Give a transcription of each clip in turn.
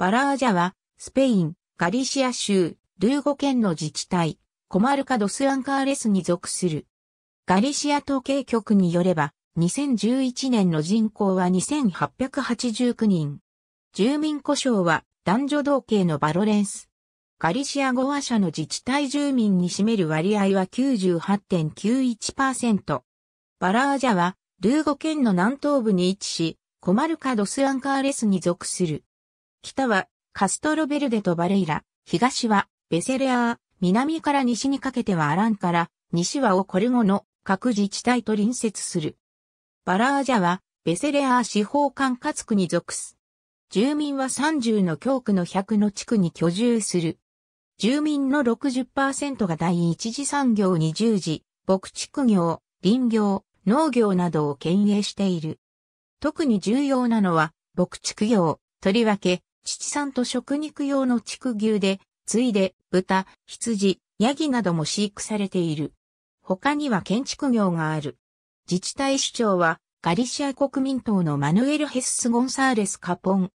バラージャは、スペイン、ガリシア州、ルーゴ県の自治体、コマルカ・ドス・アンカーレスに属する。ガリシア統計局によれば、2011年の人口は2889人。住民故障は男女同系のバロレンス。ガリシア語話者の自治体住民に占める割合は98.91%。バラージャは、ルーゴ県の南東部に位置し、コマルカ・ドス・アンカーレスに属する。北はカストロベルデとバレイラ、東はベセレアー、南から西にかけてはアランから、西はオコルゴの各自治体と隣接する。バラージャはベセレアー司法管轄区に属す。住民は30の教区の100の地区に居住する。住民の60%が第一次産業に従事、牧畜業、林業、農業などを経営している。特に重要なのは、牧畜業、とりわけ、父さんと食肉用の畜牛で、ついで、豚、羊、ヤギなども飼育されている。他には建築業がある。自治体首長は、ガリシア国民党のマヌエル・ヘスス・ゴンサーレス・カポン。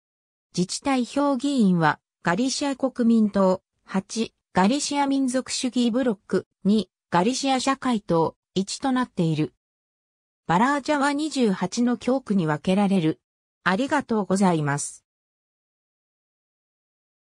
自治体評議員は、ガリシア国民党、8、ガリシア民族主義ブロック、2、ガリシア社会党、1となっている。バラージャは28の教区に分けられる。ありがとうございます。